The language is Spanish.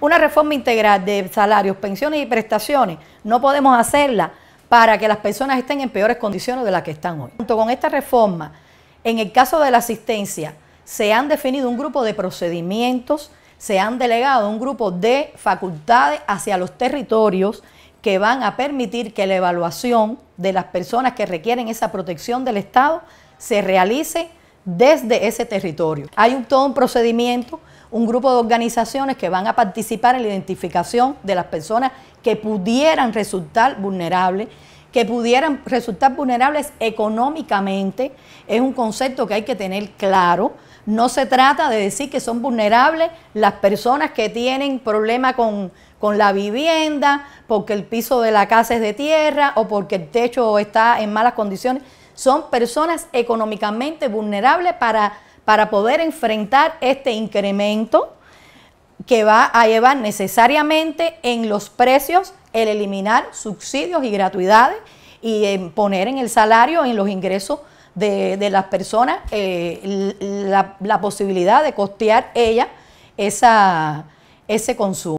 una reforma integral de salarios, pensiones y prestaciones, no podemos hacerla para que las personas estén en peores condiciones de las que están hoy. Junto con esta reforma, en el caso de la asistencia, se han definido un grupo de procedimientos, se han delegado un grupo de facultades hacia los territorios que van a permitir que la evaluación de las personas que requieren esa protección del Estado se realice desde ese territorio. Hay un, todo un procedimiento un grupo de organizaciones que van a participar en la identificación de las personas que pudieran resultar vulnerables que pudieran resultar vulnerables económicamente, es un concepto que hay que tener claro. No se trata de decir que son vulnerables las personas que tienen problemas con, con, la vivienda, porque el piso de la casa es de tierra o porque el techo está en malas condiciones. Son personas económicamente vulnerables para para poder enfrentar este incremento que va a llevar necesariamente en los precios el eliminar subsidios y gratuidades y poner en el salario, en los ingresos de, las personas, eh, la, la, posibilidad de costear ella esa, ese consumo.